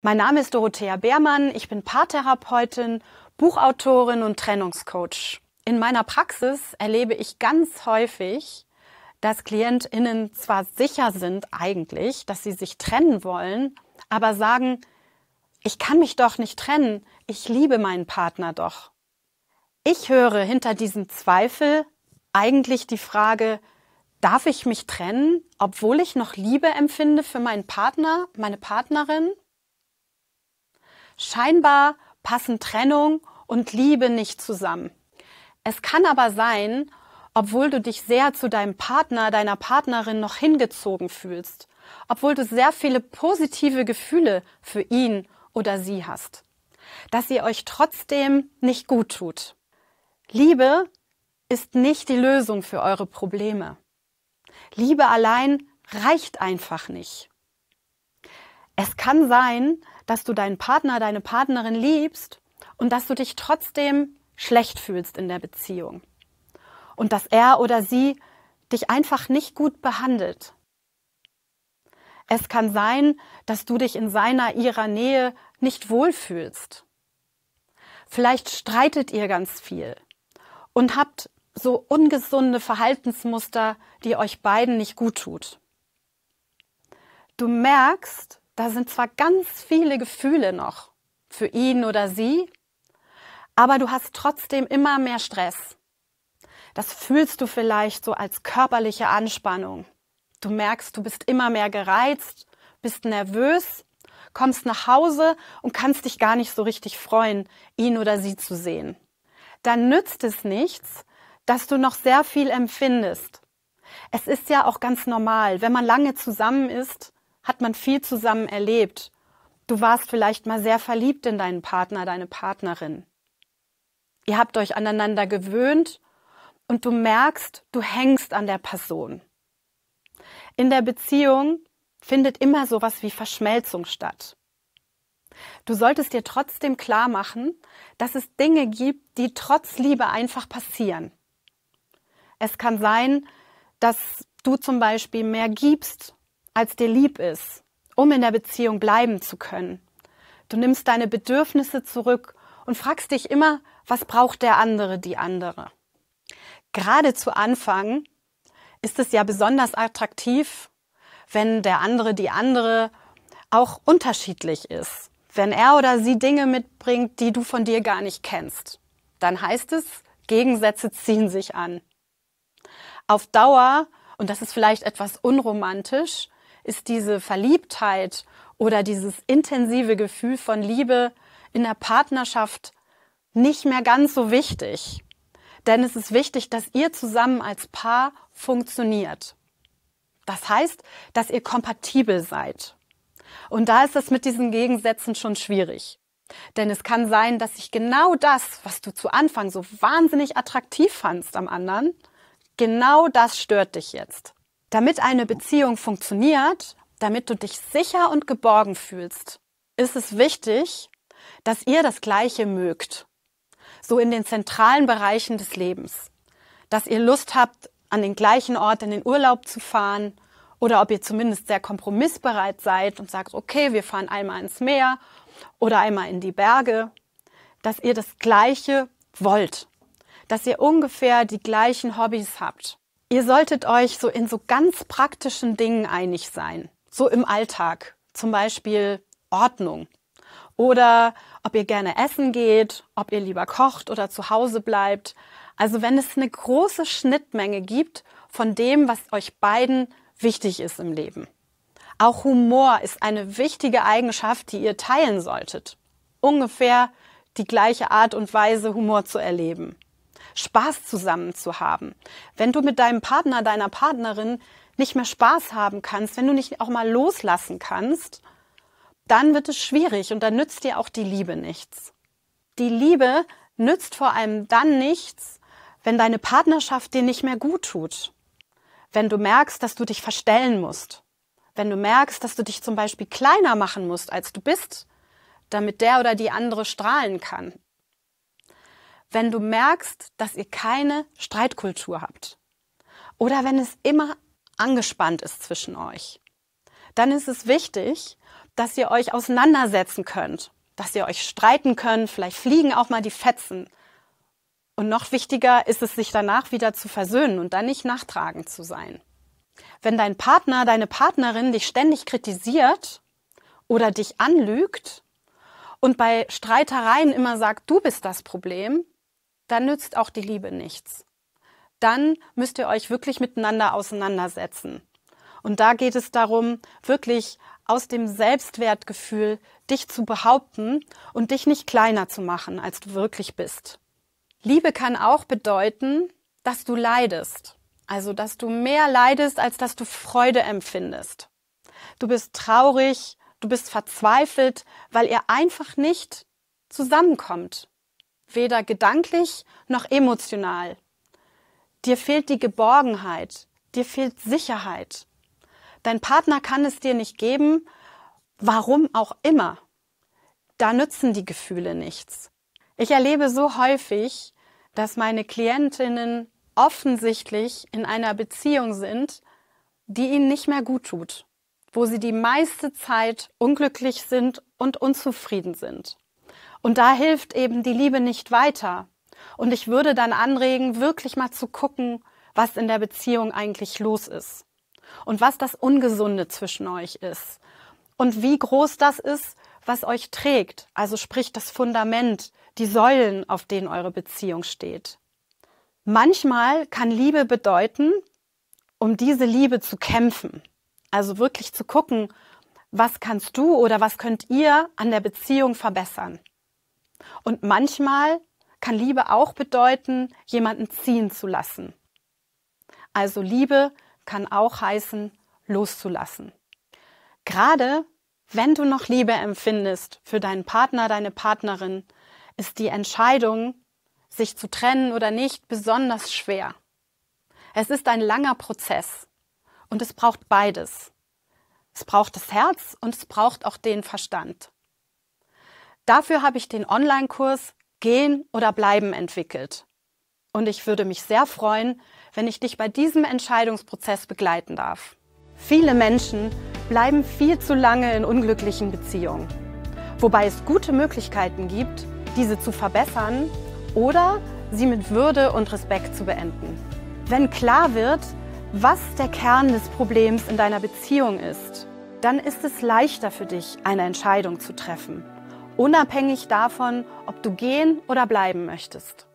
Mein Name ist Dorothea Beermann, ich bin Paartherapeutin, Buchautorin und Trennungscoach. In meiner Praxis erlebe ich ganz häufig, dass Klientinnen zwar sicher sind eigentlich, dass sie sich trennen wollen, aber sagen, ich kann mich doch nicht trennen, ich liebe meinen Partner doch. Ich höre hinter diesem Zweifel eigentlich die Frage, darf ich mich trennen, obwohl ich noch Liebe empfinde für meinen Partner, meine Partnerin? Scheinbar passen Trennung und Liebe nicht zusammen. Es kann aber sein, obwohl du dich sehr zu deinem Partner, deiner Partnerin noch hingezogen fühlst, obwohl du sehr viele positive Gefühle für ihn oder sie hast, dass ihr euch trotzdem nicht gut tut. Liebe ist nicht die Lösung für eure Probleme. Liebe allein reicht einfach nicht. Es kann sein, dass du deinen Partner, deine Partnerin liebst und dass du dich trotzdem schlecht fühlst in der Beziehung. Und dass er oder sie dich einfach nicht gut behandelt. Es kann sein, dass du dich in seiner, ihrer Nähe nicht wohlfühlst. Vielleicht streitet ihr ganz viel und habt so ungesunde Verhaltensmuster, die euch beiden nicht gut tut. Du merkst, da sind zwar ganz viele Gefühle noch für ihn oder sie, aber du hast trotzdem immer mehr Stress. Das fühlst du vielleicht so als körperliche Anspannung. Du merkst, du bist immer mehr gereizt, bist nervös, kommst nach Hause und kannst dich gar nicht so richtig freuen, ihn oder sie zu sehen. Dann nützt es nichts, dass du noch sehr viel empfindest. Es ist ja auch ganz normal, wenn man lange zusammen ist, hat man viel zusammen erlebt. Du warst vielleicht mal sehr verliebt in deinen Partner, deine Partnerin. Ihr habt euch aneinander gewöhnt und du merkst, du hängst an der Person. In der Beziehung findet immer sowas wie Verschmelzung statt. Du solltest dir trotzdem klar machen, dass es Dinge gibt, die trotz Liebe einfach passieren. Es kann sein, dass du zum Beispiel mehr gibst als dir lieb ist, um in der Beziehung bleiben zu können. Du nimmst deine Bedürfnisse zurück und fragst dich immer, was braucht der andere, die andere? Gerade zu Anfang ist es ja besonders attraktiv, wenn der andere, die andere auch unterschiedlich ist. Wenn er oder sie Dinge mitbringt, die du von dir gar nicht kennst. Dann heißt es, Gegensätze ziehen sich an. Auf Dauer, und das ist vielleicht etwas unromantisch, ist diese Verliebtheit oder dieses intensive Gefühl von Liebe in der Partnerschaft nicht mehr ganz so wichtig. Denn es ist wichtig, dass ihr zusammen als Paar funktioniert. Das heißt, dass ihr kompatibel seid. Und da ist es mit diesen Gegensätzen schon schwierig. Denn es kann sein, dass sich genau das, was du zu Anfang so wahnsinnig attraktiv fandst am anderen, genau das stört dich jetzt. Damit eine Beziehung funktioniert, damit du dich sicher und geborgen fühlst, ist es wichtig, dass ihr das Gleiche mögt. So in den zentralen Bereichen des Lebens. Dass ihr Lust habt, an den gleichen Ort in den Urlaub zu fahren oder ob ihr zumindest sehr kompromissbereit seid und sagt, okay, wir fahren einmal ins Meer oder einmal in die Berge. Dass ihr das Gleiche wollt. Dass ihr ungefähr die gleichen Hobbys habt. Ihr solltet euch so in so ganz praktischen Dingen einig sein. So im Alltag. Zum Beispiel Ordnung. Oder ob ihr gerne essen geht, ob ihr lieber kocht oder zu Hause bleibt. Also wenn es eine große Schnittmenge gibt von dem, was euch beiden wichtig ist im Leben. Auch Humor ist eine wichtige Eigenschaft, die ihr teilen solltet. Ungefähr die gleiche Art und Weise, Humor zu erleben. Spaß zusammen zu haben. Wenn du mit deinem Partner, deiner Partnerin nicht mehr Spaß haben kannst, wenn du nicht auch mal loslassen kannst, dann wird es schwierig und dann nützt dir auch die Liebe nichts. Die Liebe nützt vor allem dann nichts, wenn deine Partnerschaft dir nicht mehr gut tut. Wenn du merkst, dass du dich verstellen musst. Wenn du merkst, dass du dich zum Beispiel kleiner machen musst, als du bist, damit der oder die andere strahlen kann wenn du merkst, dass ihr keine Streitkultur habt oder wenn es immer angespannt ist zwischen euch, dann ist es wichtig, dass ihr euch auseinandersetzen könnt, dass ihr euch streiten könnt, vielleicht fliegen auch mal die Fetzen. Und noch wichtiger ist es, sich danach wieder zu versöhnen und dann nicht nachtragend zu sein. Wenn dein Partner, deine Partnerin dich ständig kritisiert oder dich anlügt und bei Streitereien immer sagt, du bist das Problem, dann nützt auch die Liebe nichts. Dann müsst ihr euch wirklich miteinander auseinandersetzen. Und da geht es darum, wirklich aus dem Selbstwertgefühl dich zu behaupten und dich nicht kleiner zu machen, als du wirklich bist. Liebe kann auch bedeuten, dass du leidest. Also, dass du mehr leidest, als dass du Freude empfindest. Du bist traurig, du bist verzweifelt, weil ihr einfach nicht zusammenkommt, weder gedanklich noch emotional. Dir fehlt die Geborgenheit, dir fehlt Sicherheit. Dein Partner kann es dir nicht geben, warum auch immer. Da nützen die Gefühle nichts. Ich erlebe so häufig, dass meine Klientinnen offensichtlich in einer Beziehung sind, die ihnen nicht mehr gut tut, wo sie die meiste Zeit unglücklich sind und unzufrieden sind. Und da hilft eben die Liebe nicht weiter. Und ich würde dann anregen, wirklich mal zu gucken, was in der Beziehung eigentlich los ist. Und was das Ungesunde zwischen euch ist. Und wie groß das ist, was euch trägt. Also sprich das Fundament, die Säulen, auf denen eure Beziehung steht. Manchmal kann Liebe bedeuten, um diese Liebe zu kämpfen. Also wirklich zu gucken, was kannst du oder was könnt ihr an der Beziehung verbessern? Und manchmal kann Liebe auch bedeuten, jemanden ziehen zu lassen. Also Liebe kann auch heißen, loszulassen. Gerade wenn du noch Liebe empfindest für deinen Partner, deine Partnerin, ist die Entscheidung, sich zu trennen oder nicht, besonders schwer. Es ist ein langer Prozess und es braucht beides. Es braucht das Herz und es braucht auch den Verstand. Dafür habe ich den Online-Kurs Gehen oder Bleiben entwickelt. Und ich würde mich sehr freuen, wenn ich dich bei diesem Entscheidungsprozess begleiten darf. Viele Menschen bleiben viel zu lange in unglücklichen Beziehungen, wobei es gute Möglichkeiten gibt, diese zu verbessern oder sie mit Würde und Respekt zu beenden. Wenn klar wird, was der Kern des Problems in deiner Beziehung ist, dann ist es leichter für dich, eine Entscheidung zu treffen unabhängig davon, ob du gehen oder bleiben möchtest.